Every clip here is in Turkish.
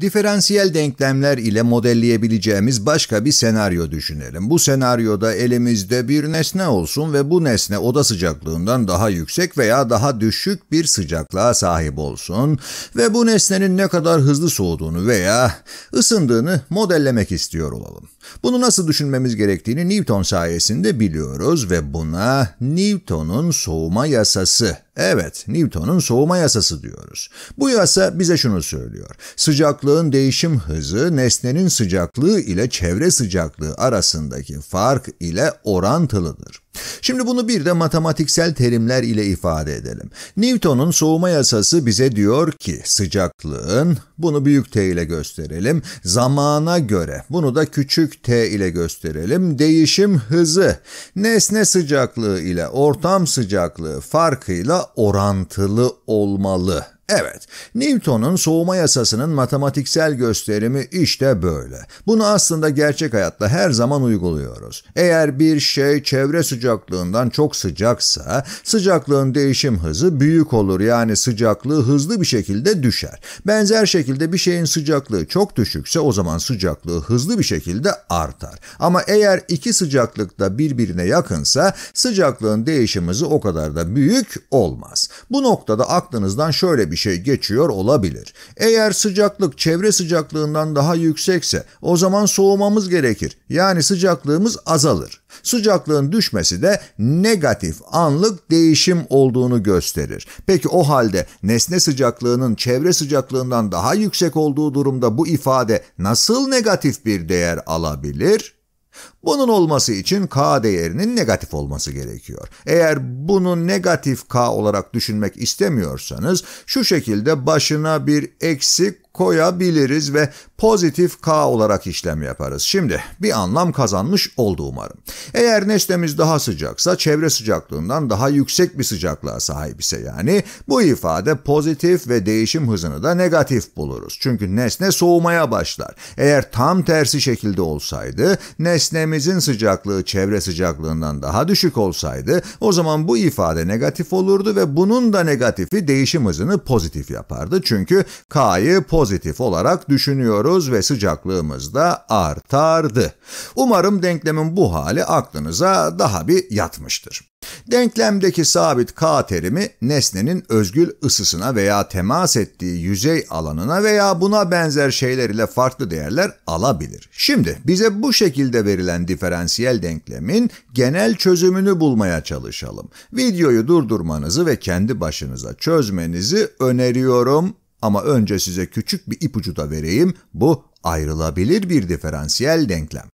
Diferansiyel denklemler ile modelleyebileceğimiz başka bir senaryo düşünelim. Bu senaryoda elimizde bir nesne olsun ve bu nesne oda sıcaklığından daha yüksek veya daha düşük bir sıcaklığa sahip olsun ve bu nesnenin ne kadar hızlı soğuduğunu veya ısındığını modellemek istiyor olalım. Bunu nasıl düşünmemiz gerektiğini Newton sayesinde biliyoruz ve buna Newton'un soğuma yasası Evet, Newton'un soğuma yasası diyoruz. Bu yasa bize şunu söylüyor. Sıcaklığın değişim hızı nesnenin sıcaklığı ile çevre sıcaklığı arasındaki fark ile orantılıdır. Şimdi bunu bir de matematiksel terimler ile ifade edelim. Newton'un soğuma yasası bize diyor ki sıcaklığın, bunu büyük T ile gösterelim, zamana göre, bunu da küçük T ile gösterelim, değişim hızı, nesne sıcaklığı ile ortam sıcaklığı farkıyla orantılı olmalı. Evet, Newton'un soğuma yasasının matematiksel gösterimi işte böyle. Bunu aslında gerçek hayatta her zaman uyguluyoruz. Eğer bir şey çevre sıcaklığından çok sıcaksa, sıcaklığın değişim hızı büyük olur yani sıcaklığı hızlı bir şekilde düşer. Benzer şekilde bir şeyin sıcaklığı çok düşükse o zaman sıcaklığı hızlı bir şekilde artar. Ama eğer iki sıcaklık da birbirine yakınsa sıcaklığın değişim hızı o kadar da büyük olmaz. Bu noktada aklınızdan şöyle bir bir şey geçiyor olabilir. Eğer sıcaklık çevre sıcaklığından daha yüksekse o zaman soğumamız gerekir. Yani sıcaklığımız azalır. Sıcaklığın düşmesi de negatif anlık değişim olduğunu gösterir. Peki o halde nesne sıcaklığının çevre sıcaklığından daha yüksek olduğu durumda bu ifade nasıl negatif bir değer alabilir? Bunun olması için k değerinin negatif olması gerekiyor. Eğer bunu negatif k olarak düşünmek istemiyorsanız şu şekilde başına bir eksi koyabiliriz ve pozitif K olarak işlem yaparız. Şimdi bir anlam kazanmış oldu umarım. Eğer nesnemiz daha sıcaksa çevre sıcaklığından daha yüksek bir sıcaklığa sahip ise yani bu ifade pozitif ve değişim hızını da negatif buluruz. Çünkü nesne soğumaya başlar. Eğer tam tersi şekilde olsaydı nesnemizin sıcaklığı çevre sıcaklığından daha düşük olsaydı o zaman bu ifade negatif olurdu ve bunun da negatifi değişim hızını pozitif yapardı. Çünkü K'yı pozitif pozitif olarak düşünüyoruz ve sıcaklığımız da artardı. Umarım denklemin bu hali aklınıza daha bir yatmıştır. Denklemdeki sabit K terimi nesnenin özgül ısısına veya temas ettiği yüzey alanına veya buna benzer şeyler ile farklı değerler alabilir. Şimdi bize bu şekilde verilen diferansiyel denklemin genel çözümünü bulmaya çalışalım. Videoyu durdurmanızı ve kendi başınıza çözmenizi öneriyorum. Ama önce size küçük bir ipucu da vereyim. Bu ayrılabilir bir diferansiyel denklem.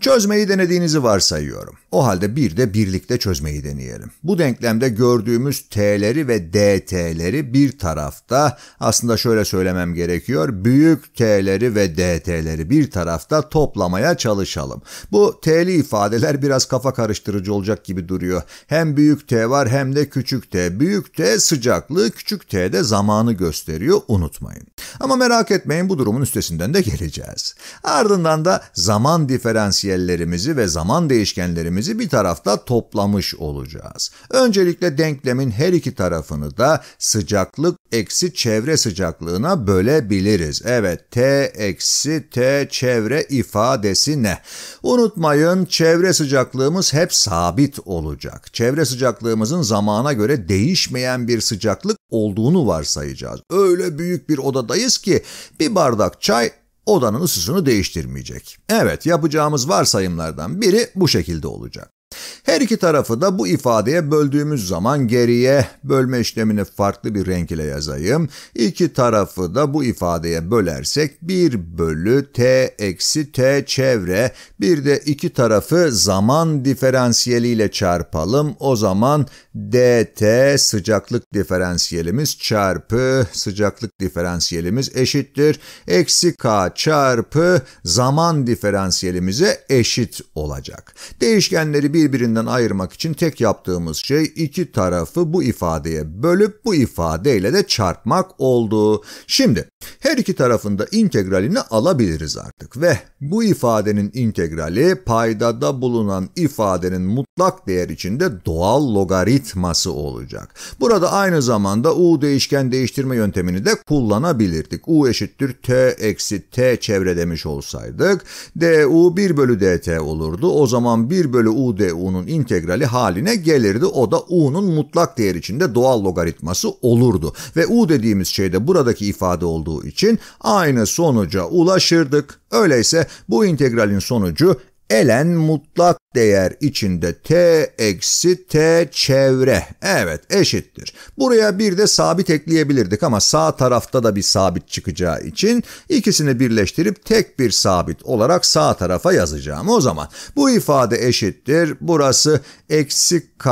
Çözmeyi denediğinizi varsayıyorum. O halde bir de birlikte çözmeyi deneyelim. Bu denklemde gördüğümüz t'leri ve dt'leri bir tarafta, aslında şöyle söylemem gerekiyor, büyük t'leri ve dt'leri bir tarafta toplamaya çalışalım. Bu t'li ifadeler biraz kafa karıştırıcı olacak gibi duruyor. Hem büyük t var hem de küçük t. Büyük t sıcaklığı, küçük t de zamanı gösteriyor, unutmayın. Ama merak etmeyin bu durumun üstesinden de geleceğiz. Ardından da zaman diferansiyeli potansiyellerimizi ve zaman değişkenlerimizi bir tarafta toplamış olacağız. Öncelikle denklemin her iki tarafını da sıcaklık eksi çevre sıcaklığına bölebiliriz. Evet T eksi T çevre ifadesi ne? Unutmayın çevre sıcaklığımız hep sabit olacak. Çevre sıcaklığımızın zamana göre değişmeyen bir sıcaklık olduğunu varsayacağız. Öyle büyük bir odadayız ki bir bardak çay odanın ısısını değiştirmeyecek. Evet yapacağımız varsayımlardan biri bu şekilde olacak. Her iki tarafı da bu ifadeye böldüğümüz zaman geriye bölme işlemini farklı bir renk ile yazayım. İki tarafı da bu ifadeye bölersek 1 bölü t eksi t çevre bir de iki tarafı zaman diferansiyeliyle çarpalım. O zaman dt sıcaklık diferansiyelimiz çarpı sıcaklık diferansiyelimiz eşittir. Eksi k çarpı zaman diferansiyelimize eşit olacak. Değişkenleri bir birbirinden ayırmak için tek yaptığımız şey iki tarafı bu ifadeye bölüp bu ifadeyle de çarpmak oldu. Şimdi her iki tarafında integralini alabiliriz artık ve bu ifadenin integrali paydada bulunan ifadenin mutlak değer içinde doğal logaritması olacak. Burada aynı zamanda u değişken değiştirme yöntemini de kullanabilirdik. u eşittir t eksi t çevre demiş olsaydık du 1 bölü dt olurdu. O zaman 1 bölü u du'nun integrali haline gelirdi. O da u'nun mutlak değer içinde doğal logaritması olurdu. Ve u dediğimiz şey de buradaki ifade olduğu olduğu için aynı sonuca ulaşırdık. Öyleyse bu integralin sonucu elen mutlak değer içinde t eksi t çevre. Evet eşittir. Buraya bir de sabit ekleyebilirdik ama sağ tarafta da bir sabit çıkacağı için ikisini birleştirip tek bir sabit olarak sağ tarafa yazacağım. O zaman bu ifade eşittir. Burası eksi k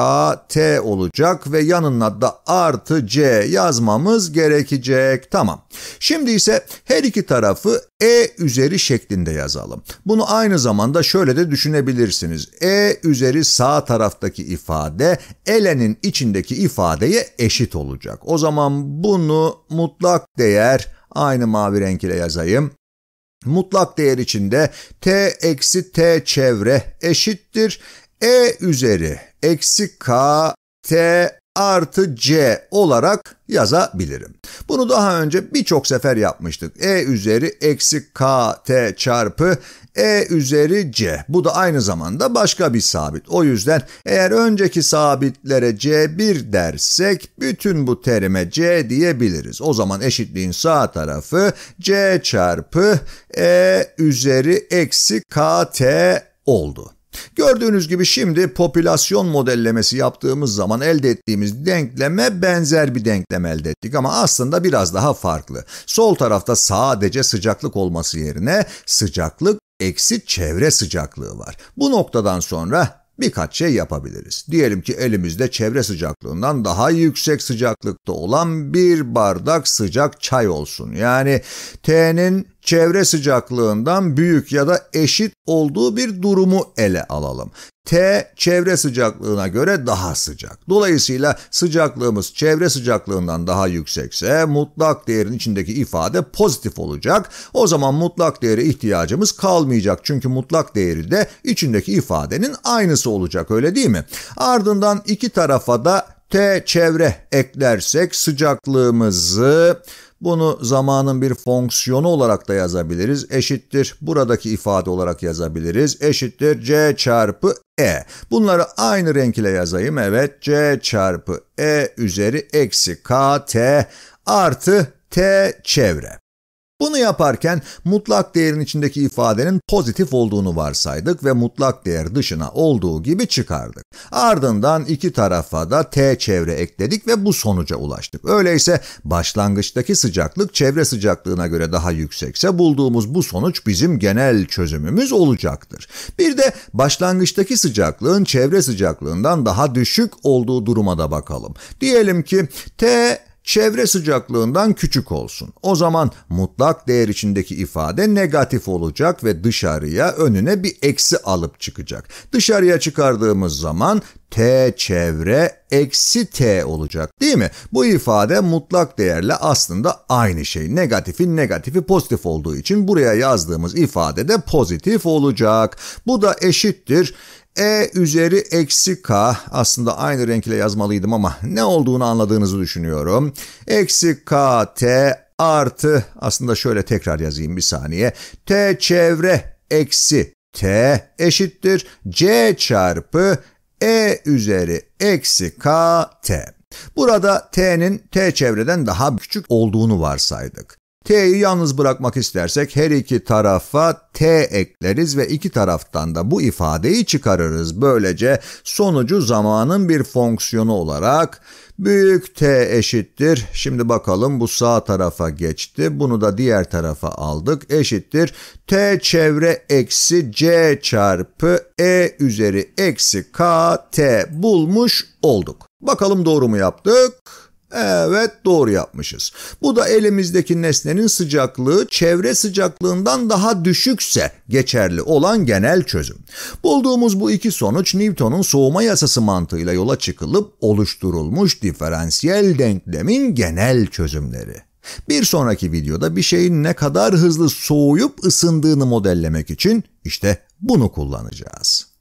t olacak ve yanına da artı c yazmamız gerekecek. Tamam. Şimdi ise her iki tarafı e üzeri şeklinde yazalım. Bunu aynı zamanda şöyle de düşünebilirsiniz e üzeri sağ taraftaki ifade elenin içindeki ifadeye eşit olacak. O zaman bunu mutlak değer aynı mavi renk ile yazayım. Mutlak değer içinde t eksi t çevre eşittir. E üzeri eksi k t artı c olarak yazabilirim. Bunu daha önce birçok sefer yapmıştık. e üzeri eksi kt çarpı e üzeri c. Bu da aynı zamanda başka bir sabit. O yüzden eğer önceki sabitlere c1 dersek bütün bu terime c diyebiliriz. O zaman eşitliğin sağ tarafı c çarpı e üzeri eksi kt oldu. Gördüğünüz gibi şimdi popülasyon modellemesi yaptığımız zaman elde ettiğimiz denkleme benzer bir denklem elde ettik ama aslında biraz daha farklı. Sol tarafta sadece sıcaklık olması yerine sıcaklık eksi çevre sıcaklığı var. Bu noktadan sonra birkaç şey yapabiliriz. Diyelim ki elimizde çevre sıcaklığından daha yüksek sıcaklıkta olan bir bardak sıcak çay olsun. Yani T'nin çevre sıcaklığından büyük ya da eşit olduğu bir durumu ele alalım. T çevre sıcaklığına göre daha sıcak. Dolayısıyla sıcaklığımız çevre sıcaklığından daha yüksekse mutlak değerin içindeki ifade pozitif olacak. O zaman mutlak değere ihtiyacımız kalmayacak. Çünkü mutlak değeri de içindeki ifadenin aynısı olacak öyle değil mi? Ardından iki tarafa da T çevre eklersek sıcaklığımızı bunu zamanın bir fonksiyonu olarak da yazabiliriz. Eşittir buradaki ifade olarak yazabiliriz. Eşittir c çarpı e. Bunları aynı renk ile yazayım. Evet c çarpı e üzeri eksi kt artı t çevre. Bunu yaparken mutlak değerin içindeki ifadenin pozitif olduğunu varsaydık ve mutlak değer dışına olduğu gibi çıkardık. Ardından iki tarafa da T çevre ekledik ve bu sonuca ulaştık. Öyleyse başlangıçtaki sıcaklık çevre sıcaklığına göre daha yüksekse bulduğumuz bu sonuç bizim genel çözümümüz olacaktır. Bir de başlangıçtaki sıcaklığın çevre sıcaklığından daha düşük olduğu duruma da bakalım. Diyelim ki T çevre sıcaklığından küçük olsun. O zaman mutlak değer içindeki ifade negatif olacak ve dışarıya önüne bir eksi alıp çıkacak. Dışarıya çıkardığımız zaman t çevre eksi t olacak değil mi? Bu ifade mutlak değerle aslında aynı şey. Negatifin negatifi pozitif olduğu için buraya yazdığımız ifade de pozitif olacak. Bu da eşittir e üzeri eksi K aslında aynı renkle yazmalıydım ama ne olduğunu anladığınızı düşünüyorum. Eksi K T artı aslında şöyle tekrar yazayım bir saniye. T çevre eksi T eşittir C çarpı E üzeri eksi K T. Burada T'nin T çevreden daha küçük olduğunu varsaydık. T'yi yalnız bırakmak istersek her iki tarafa T ekleriz ve iki taraftan da bu ifadeyi çıkarırız. Böylece sonucu zamanın bir fonksiyonu olarak büyük T eşittir. Şimdi bakalım bu sağ tarafa geçti. Bunu da diğer tarafa aldık. Eşittir. T çevre eksi C çarpı E üzeri eksi K T bulmuş olduk. Bakalım doğru mu yaptık? Evet doğru yapmışız. Bu da elimizdeki nesnenin sıcaklığı çevre sıcaklığından daha düşükse geçerli olan genel çözüm. Bulduğumuz bu iki sonuç Newton'un soğuma yasası mantığıyla yola çıkılıp oluşturulmuş diferansiyel denklemin genel çözümleri. Bir sonraki videoda bir şeyin ne kadar hızlı soğuyup ısındığını modellemek için işte bunu kullanacağız.